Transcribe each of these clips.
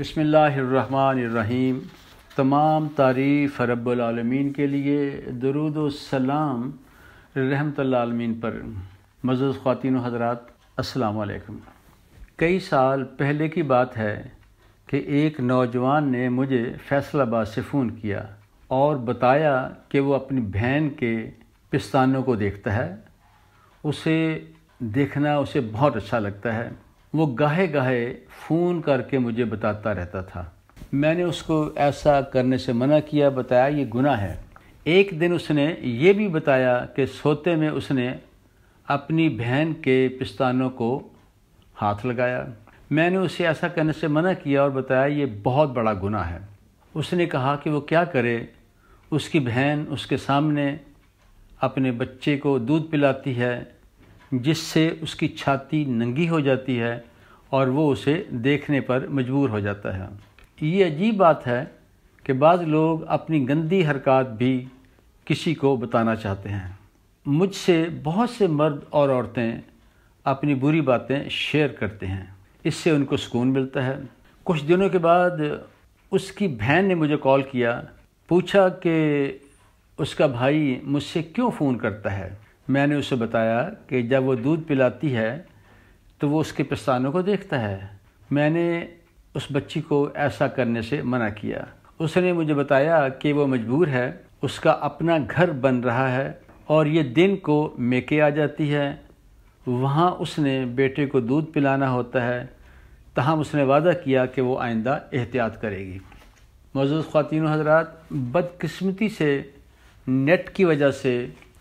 बसमीम तमाम तारीफ़ रबालमीन के लिए दरुद सलाम रहमत आलमीन पर मज़ूज़ ख़वान हजरात असलकम कई साल पहले की बात है कि एक नौजवान ने मुझे फैसलाबाद से फ़ोन किया और बताया कि वो अपनी बहन के पिस्तानों को देखता है उसे देखना उसे बहुत अच्छा लगता है वो गाहे गाहे फ़ोन करके मुझे बताता रहता था मैंने उसको ऐसा करने से मना किया बताया ये गुना है एक दिन उसने ये भी बताया कि सोते में उसने अपनी बहन के पिस्तानों को हाथ लगाया मैंने उसे ऐसा करने से मना किया और बताया ये बहुत बड़ा गुना है उसने कहा कि वो क्या करे उसकी बहन उसके सामने अपने बच्चे को दूध पिलाती है जिससे उसकी छाती नंगी हो जाती है और वो उसे देखने पर मजबूर हो जाता है ये अजीब बात है कि बाज़ लोग अपनी गंदी हरकत भी किसी को बताना चाहते हैं मुझसे बहुत से मर्द और औरतें अपनी बुरी बातें शेयर करते हैं इससे उनको सुकून मिलता है कुछ दिनों के बाद उसकी बहन ने मुझे कॉल किया पूछा कि उसका भाई मुझसे क्यों फ़ोन करता है मैंने उसे बताया कि जब वो दूध पिलाती है तो वो उसके पिस्तानों को देखता है मैंने उस बच्ची को ऐसा करने से मना किया उसने मुझे बताया कि वो मजबूर है उसका अपना घर बन रहा है और ये दिन को मेके आ जाती है वहाँ उसने बेटे को दूध पिलाना होता है तहम उसने वादा किया कि वो आइंदा एहतियात करेगी मौजूद ख़वान हजरात बदकस्मती से नेट की वजह से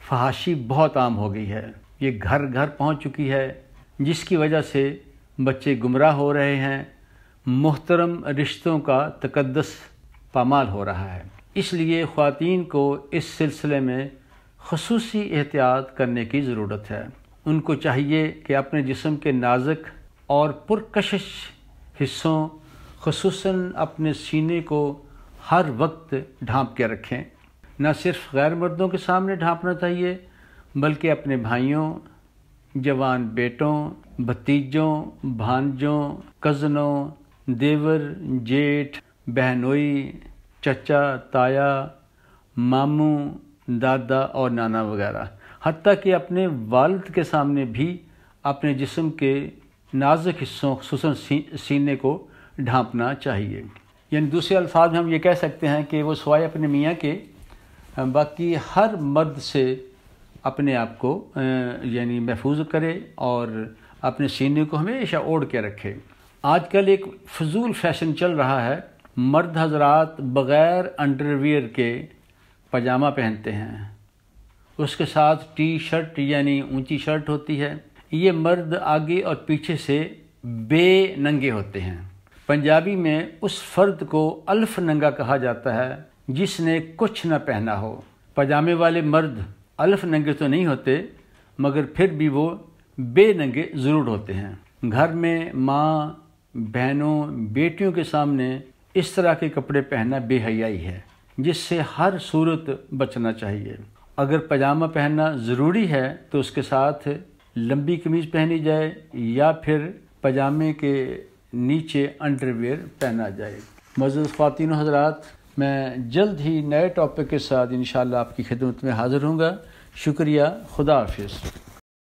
फहाशी बहुत आम हो गई है ये घर घर पहुंच चुकी है जिसकी वजह से बच्चे गुमराह हो रहे हैं मोहतरम रिश्तों का तकदस पामाल हो रहा है इसलिए ख़वातीन को इस सिलसिले में खसूस एहतियात करने की ज़रूरत है उनको चाहिए कि अपने जिसम के नाजक और पुरकशिश हिस्सों खसूस अपने सीने को हर वक्त ढांप के रखें न सिर्फ गैर मर्दों के सामने ढांपना चाहिए बल्कि अपने भाइयों जवान बेटों भतीजों भांजों कज़नों देवर जेठ बहनोई चचा ताया मामू दादा और नाना वगैरह हती कि अपने वालद के सामने भी अपने जिसम के नाजुक हिस्सों खूस सीने को ढांपना चाहिए यानी दूसरे अल्फाज में हम ये कह सकते हैं कि वो सवाए अपने मियाँ के बाकी हर मर्द से अपने आप को यानी महफूज करे और अपने सीने को हमेशा ओढ़ के रखे आजकल एक फजूल फैशन चल रहा है मर्द हजरात बग़ैर अंडरवियर के पजामा पहनते हैं उसके साथ टी शर्ट यानी ऊंची शर्ट होती है ये मर्द आगे और पीछे से बे नंगे होते हैं पंजाबी में उस फ़र्द को अल्फ नंगा कहा जाता है जिसने कुछ न पहना हो पजामे वाले मर्द अल्फ नंगे तो नहीं होते मगर फिर भी वो बेनंगे ज़रूर होते हैं घर में माँ बहनों बेटियों के सामने इस तरह के कपड़े पहनना बेहयाई है जिससे हर सूरत बचना चाहिए अगर पजामा पहनना ज़रूरी है तो उसके साथ लंबी कमीज पहनी जाए या फिर पजामे के नीचे अंडरवेयर पहना जाए मज़द खातिन हजरात मैं जल्द ही नए टॉपिक के साथ इन आपकी खिदमत में हाज़िर हूँगा शुक्रिया खुदा हाफिज़